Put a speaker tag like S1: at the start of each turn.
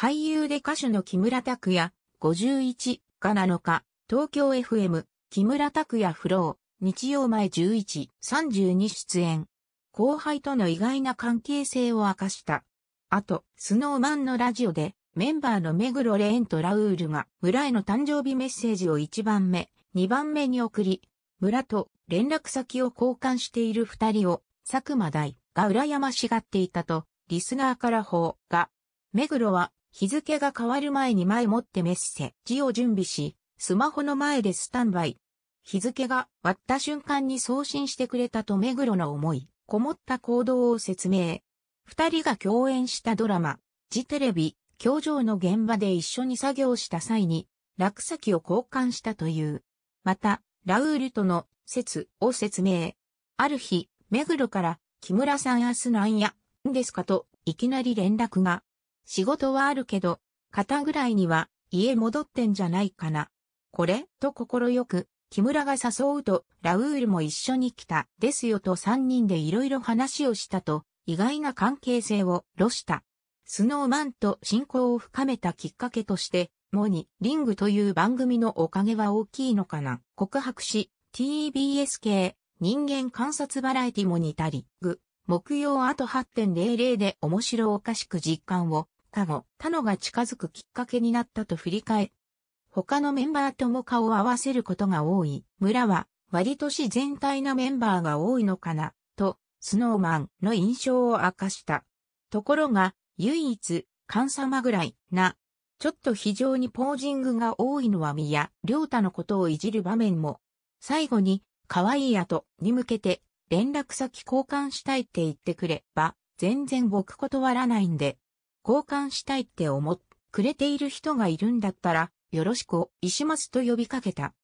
S1: 俳優で歌手の木村拓也、51が7日、東京 FM、木村拓也フロー、日曜前11、32出演。後輩との意外な関係性を明かした。あと、スノーマンのラジオで、メンバーの目黒ンとラウールが村への誕生日メッセージを1番目、2番目に送り、村と連絡先を交換している二人を佐久間大が羨ましがっていたと、リスナーから報が、グロは日付が変わる前に前もってメッセ字を準備し、スマホの前でスタンバイ。日付が割った瞬間に送信してくれたと目黒の思い、こもった行動を説明。二人が共演したドラマ、ジテレビ、教場の現場で一緒に作業した際に、落先を交換したという。また、ラウールとの説を説明。ある日、目黒から、木村さん明日なんや、んですかと、いきなり連絡が。仕事はあるけど、肩ぐらいには家戻ってんじゃないかな。これ、と心よく、木村が誘うと、ラウールも一緒に来た、ですよと三人でいろいろ話をしたと、意外な関係性を露した。スノーマンと親交を深めたきっかけとして、モニ、リングという番組のおかげは大きいのかな。告白し、TBS 系、人間観察バラエティモニタリグ、木曜あと8.00で面白おかしく実感を他の、他のが近づくきっかけになったと振り返他のメンバーとも顔を合わせることが多い。村は割と自然体なメンバーが多いのかな、と、スノーマンの印象を明かした。ところが、唯一、カン様ぐらいな、ちょっと非常にポージングが多いのはミやりょうのことをいじる場面も、最後に、可愛い後と、に向けて、連絡先交換したいって言ってくれば、全然僕断らないんで、交換したいって思っくれている人がいるんだったら、よろしく石松と呼びかけた。